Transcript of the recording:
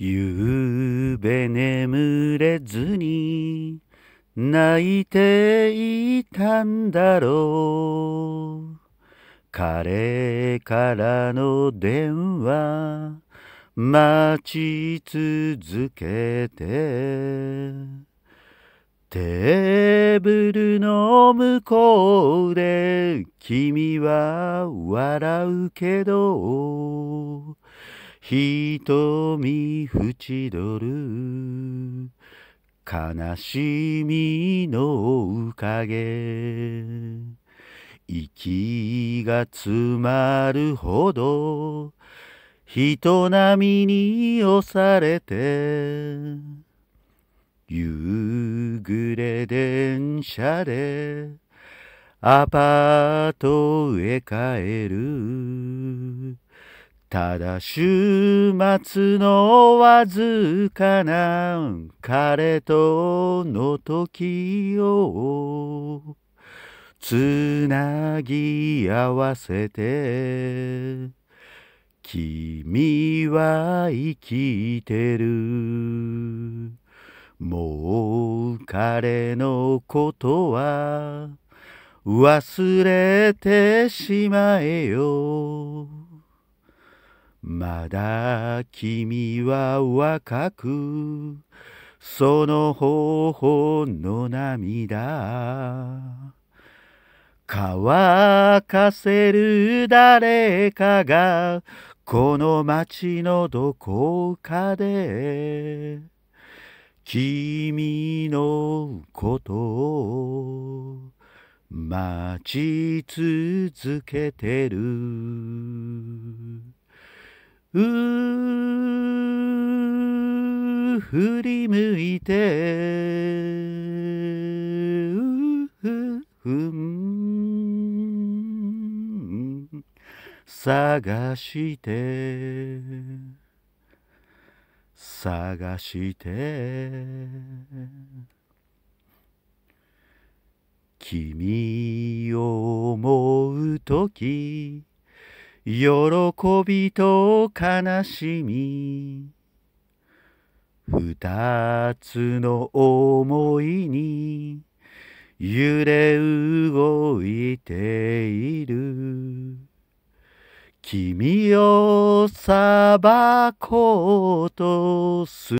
ゆうべ眠れずに泣いていたんだろう彼からの電話待ち続けてテーブルの向こうで君は笑うけど瞳縁取る悲しみのおかげ息が詰まるほど人波に押されて夕暮れ電車でアパートへ帰るただ週末のわずかな彼との時をつなぎ合わせて君は生きてるもう彼のことは忘れてしまえよまだ君は若くその頬の涙乾かせる誰かがこの街のどこかで君のことを待ち続けてるう振り向いてうふふん探して探して君を思うとき喜びと悲しみ二つの思いに揺れ動いている君を裁こうとする